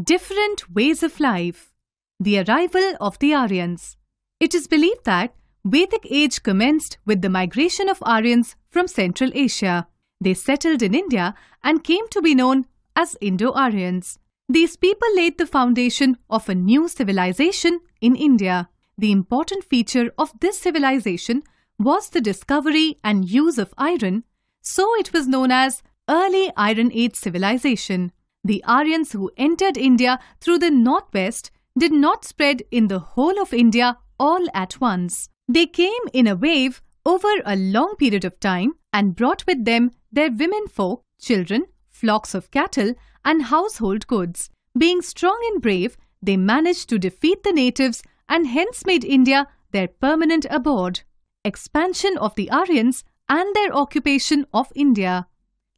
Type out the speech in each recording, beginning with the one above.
Different ways of life. The arrival of the Aryans. It is believed that Vedic age commenced with the migration of Aryans from Central Asia. They settled in India and came to be known as Indo-Aryans. These people laid the foundation of a new civilization in India. The important feature of this civilization was the discovery and use of iron, so it was known as Early Iron Age Civilization. The Aryans who entered India through the northwest did not spread in the whole of India all at once. They came in a wave over a long period of time and brought with them their womenfolk, children, flocks of cattle and household goods. Being strong and brave, they managed to defeat the natives and hence made India their permanent abode. Expansion of the Aryans and their occupation of India.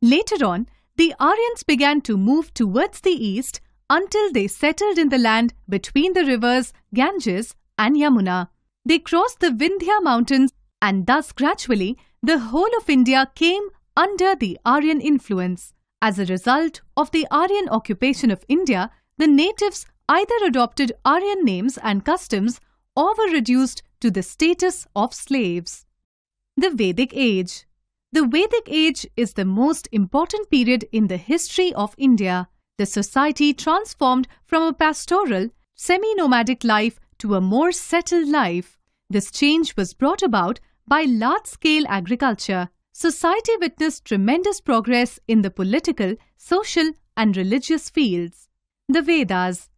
Later on, the Aryans began to move towards the east until they settled in the land between the rivers Ganges and Yamuna. They crossed the Vindhya mountains and thus gradually the whole of India came under the Aryan influence. As a result of the Aryan occupation of India, the natives either adopted Aryan names and customs or were reduced to the status of slaves. The Vedic Age the Vedic age is the most important period in the history of India. The society transformed from a pastoral, semi nomadic life to a more settled life. This change was brought about by large scale agriculture. Society witnessed tremendous progress in the political, social, and religious fields. The Vedas.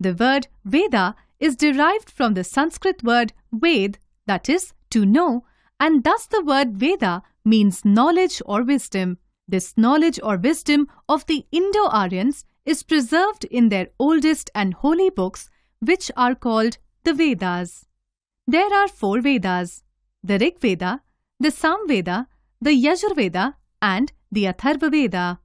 The word Veda is derived from the Sanskrit word Ved, that is, to know, and thus the word Veda means knowledge or wisdom. This knowledge or wisdom of the Indo Aryans is preserved in their oldest and holy books, which are called the Vedas. There are four Vedas the Rig Veda, the Sam Veda, the Yajurveda, and the Atharva Veda.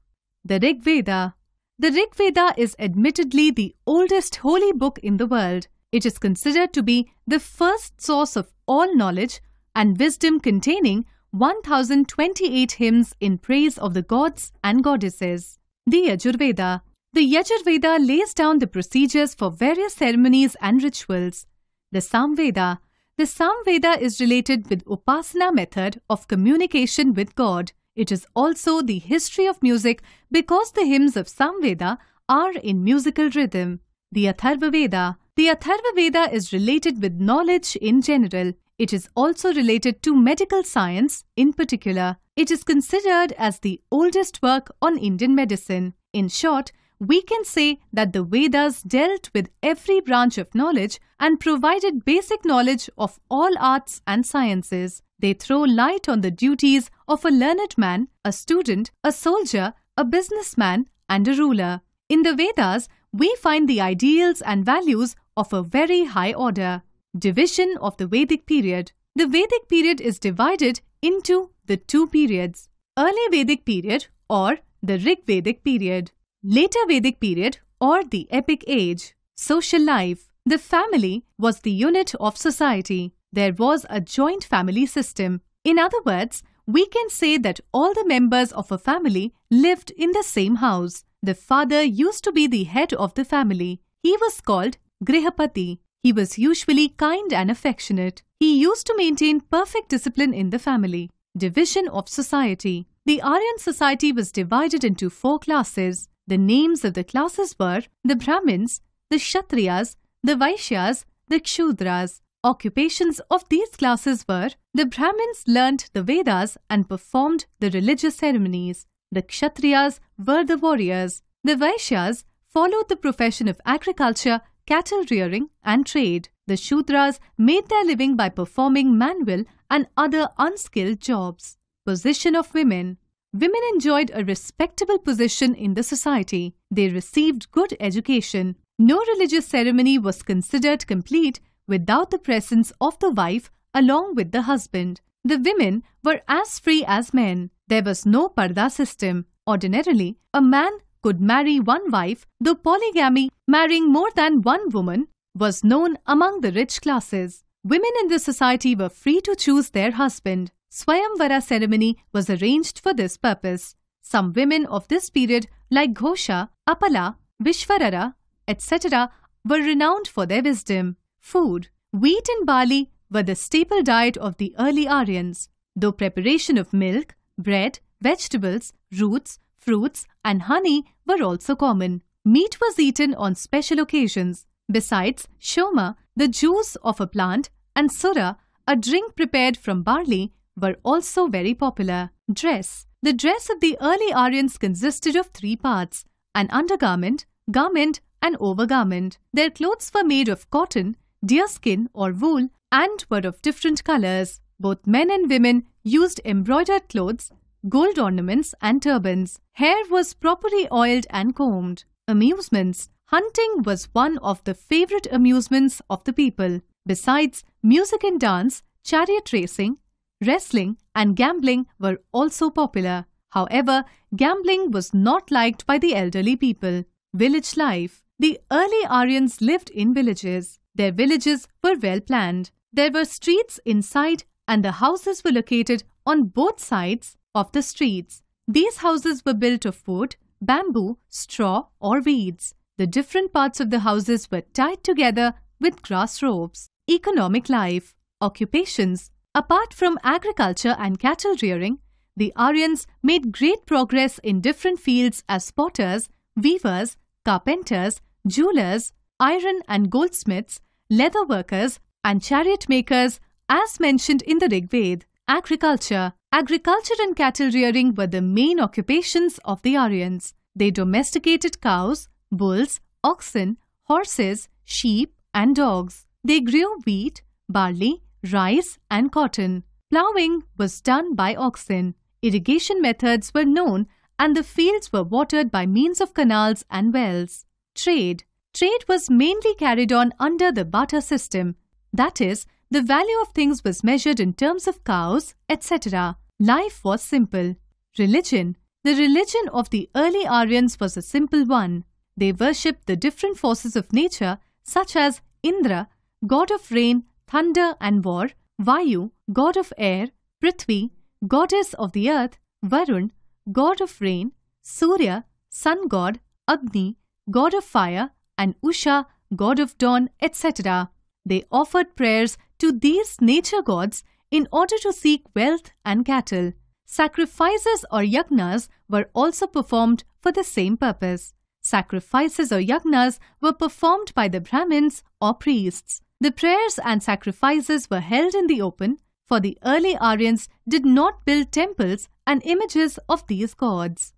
The Rig Veda. The Rig Veda is admittedly the oldest holy book in the world. It is considered to be the first source of all knowledge and wisdom containing 1028 hymns in praise of the gods and goddesses. The Yajurveda The Yajurveda lays down the procedures for various ceremonies and rituals. The Samveda The Samveda is related with Upasana method of communication with God. It is also the history of music because the hymns of Samveda are in musical rhythm. The Atharva Veda the Atharva Veda is related with knowledge in general. It is also related to medical science in particular. It is considered as the oldest work on Indian medicine. In short, we can say that the Vedas dealt with every branch of knowledge and provided basic knowledge of all arts and sciences. They throw light on the duties of a learned man, a student, a soldier, a businessman, and a ruler. In the Vedas, we find the ideals and values of a very high order. Division of the Vedic period. The Vedic period is divided into the two periods. Early Vedic period or the Rig Vedic period. Later Vedic period or the epic age. Social life. The family was the unit of society. There was a joint family system. In other words, we can say that all the members of a family lived in the same house. The father used to be the head of the family. He was called Grihapati. He was usually kind and affectionate. He used to maintain perfect discipline in the family. Division of Society The Aryan society was divided into four classes. The names of the classes were the Brahmins, the Kshatriyas, the Vaishyas, the Kshudras. Occupations of these classes were the Brahmins learnt the Vedas and performed the religious ceremonies. The Kshatriyas were the warriors. The Vaishyas followed the profession of agriculture cattle rearing, and trade. The Shudras made their living by performing manual and other unskilled jobs. Position of women Women enjoyed a respectable position in the society. They received good education. No religious ceremony was considered complete without the presence of the wife along with the husband. The women were as free as men. There was no parda system. Ordinarily, a man could marry one wife, though polygamy, marrying more than one woman, was known among the rich classes. Women in this society were free to choose their husband. Swayamvara ceremony was arranged for this purpose. Some women of this period, like Ghosha, Apala, Vishwarara, etc., were renowned for their wisdom. Food, wheat and barley were the staple diet of the early Aryans, though preparation of milk, bread, vegetables, roots, fruits, and honey were also common. Meat was eaten on special occasions. Besides shoma, the juice of a plant, and sura, a drink prepared from barley, were also very popular. Dress The dress of the early Aryans consisted of three parts an undergarment, garment, and overgarment. Their clothes were made of cotton, deerskin, or wool, and were of different colors. Both men and women used embroidered clothes gold ornaments and turbans. Hair was properly oiled and combed. Amusements. Hunting was one of the favorite amusements of the people. Besides, music and dance, chariot racing, wrestling and gambling were also popular. However, gambling was not liked by the elderly people. Village life. The early Aryans lived in villages. Their villages were well planned. There were streets inside and the houses were located on both sides of the streets. These houses were built of wood, bamboo, straw or weeds. The different parts of the houses were tied together with grass ropes. Economic life, occupations. Apart from agriculture and cattle rearing, the Aryans made great progress in different fields as potters, weavers, carpenters, jewelers, iron and goldsmiths, leather workers and chariot makers as mentioned in the Rigveda. Agriculture Agriculture and cattle rearing were the main occupations of the Aryans. They domesticated cows, bulls, oxen, horses, sheep, and dogs. They grew wheat, barley, rice, and cotton. Ploughing was done by oxen. Irrigation methods were known and the fields were watered by means of canals and wells. Trade. Trade was mainly carried on under the barter system. That is, the value of things was measured in terms of cows, etc. Life was simple. Religion. The religion of the early Aryans was a simple one. They worshipped the different forces of nature such as Indra, god of rain, thunder and war, Vayu, god of air, Prithvi, goddess of the earth, Varun, god of rain, Surya, sun god, Agni, god of fire, and Usha, god of dawn, etc. They offered prayers to these nature gods in order to seek wealth and cattle. Sacrifices or yagnas were also performed for the same purpose. Sacrifices or yagnas were performed by the Brahmins or priests. The prayers and sacrifices were held in the open, for the early Aryans did not build temples and images of these gods.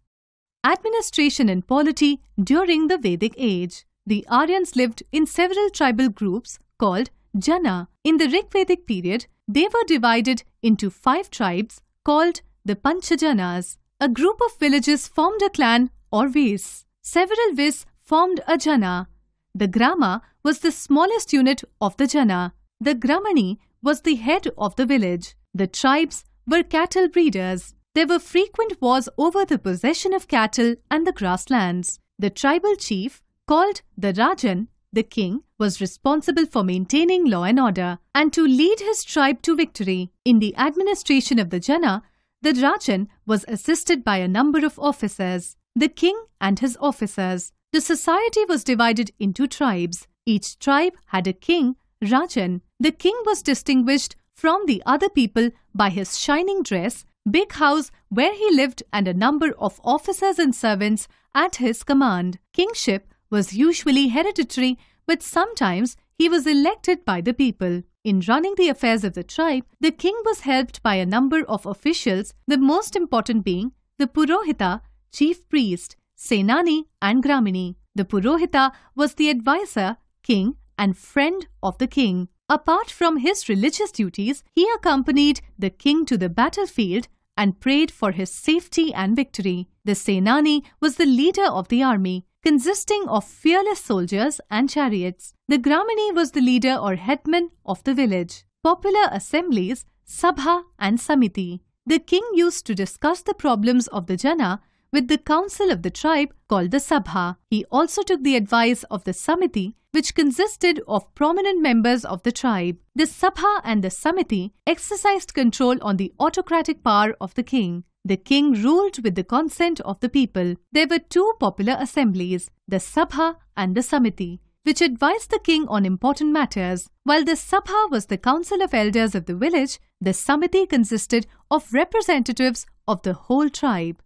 Administration and polity during the Vedic age. The Aryans lived in several tribal groups called Jana. In the Rigvedic period, they were divided into five tribes called the Panchajanas. A group of villages formed a clan or Vis. Several Vis formed a Jana. The Grama was the smallest unit of the Jana. The Gramani was the head of the village. The tribes were cattle breeders. There were frequent wars over the possession of cattle and the grasslands. The tribal chief, called the Rajan, the king was responsible for maintaining law and order and to lead his tribe to victory. In the administration of the Jana, the Rajan was assisted by a number of officers, the king and his officers. The society was divided into tribes. Each tribe had a king, Rajan. The king was distinguished from the other people by his shining dress, big house where he lived and a number of officers and servants at his command. Kingship was usually hereditary, but sometimes he was elected by the people. In running the affairs of the tribe, the king was helped by a number of officials, the most important being the Purohita, chief priest, Senani, and Gramini. The Purohita was the advisor, king, and friend of the king. Apart from his religious duties, he accompanied the king to the battlefield and prayed for his safety and victory. The Senani was the leader of the army, consisting of fearless soldiers and chariots. The Gramini was the leader or headman of the village. Popular assemblies, Sabha and Samiti. The king used to discuss the problems of the Jana with the council of the tribe called the Sabha. He also took the advice of the Samiti, which consisted of prominent members of the tribe. The Sabha and the Samiti exercised control on the autocratic power of the king. The king ruled with the consent of the people. There were two popular assemblies, the Sabha and the Samiti, which advised the king on important matters. While the Sabha was the council of elders of the village, the Samiti consisted of representatives of the whole tribe.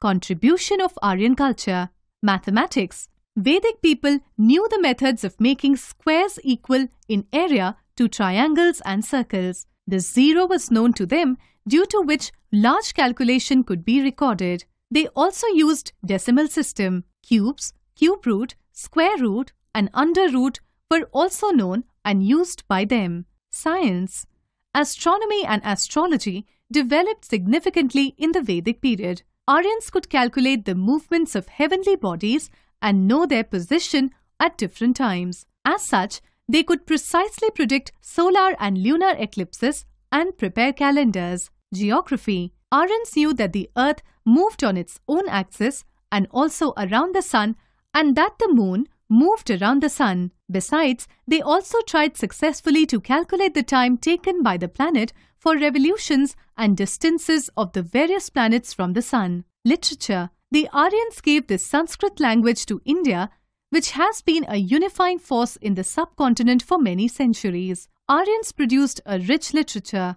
Contribution of Aryan culture, mathematics. Vedic people knew the methods of making squares equal in area to triangles and circles. The zero was known to them due to which large calculation could be recorded. They also used decimal system. Cubes, cube root, square root and under root were also known and used by them. Science Astronomy and astrology developed significantly in the Vedic period. Aryans could calculate the movements of heavenly bodies and know their position at different times. As such, they could precisely predict solar and lunar eclipses and prepare calendars geography, Arends knew that the Earth moved on its own axis and also around the Sun and that the Moon moved around the Sun. Besides, they also tried successfully to calculate the time taken by the planet for revolutions and distances of the various planets from the Sun. Literature The Aryans gave the Sanskrit language to India, which has been a unifying force in the subcontinent for many centuries. Aryans produced a rich literature